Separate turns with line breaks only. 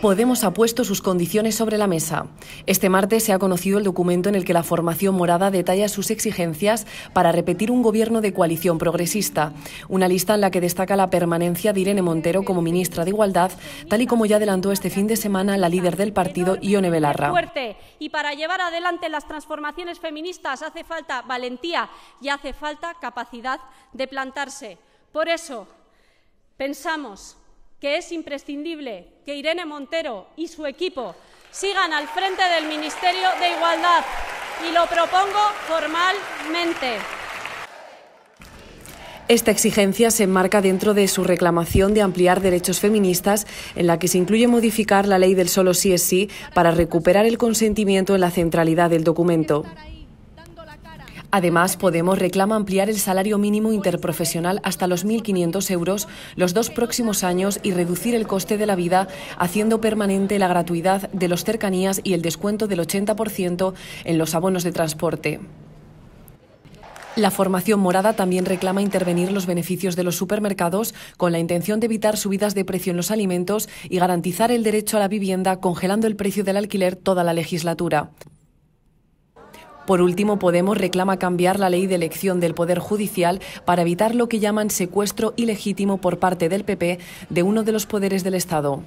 Podemos ha puesto sus condiciones sobre la mesa. Este martes se ha conocido el documento en el que la formación morada detalla sus exigencias para repetir un gobierno de coalición progresista, una lista en la que destaca la permanencia de Irene Montero como ministra de Igualdad, tal y como ya adelantó este fin de semana la líder del partido, Ione Belarra.
Y para llevar adelante las transformaciones feministas hace falta valentía y hace falta capacidad de plantarse. Por eso, pensamos que es imprescindible que Irene Montero y su equipo sigan al frente del Ministerio de Igualdad y lo propongo formalmente.
Esta exigencia se enmarca dentro de su reclamación de ampliar derechos feministas, en la que se incluye modificar la ley del solo sí es sí para recuperar el consentimiento en la centralidad del documento. Además, Podemos reclama ampliar el salario mínimo interprofesional hasta los 1.500 euros los dos próximos años y reducir el coste de la vida, haciendo permanente la gratuidad de los cercanías y el descuento del 80% en los abonos de transporte. La formación morada también reclama intervenir los beneficios de los supermercados con la intención de evitar subidas de precio en los alimentos y garantizar el derecho a la vivienda congelando el precio del alquiler toda la legislatura. Por último, Podemos reclama cambiar la ley de elección del Poder Judicial para evitar lo que llaman secuestro ilegítimo por parte del PP de uno de los poderes del Estado.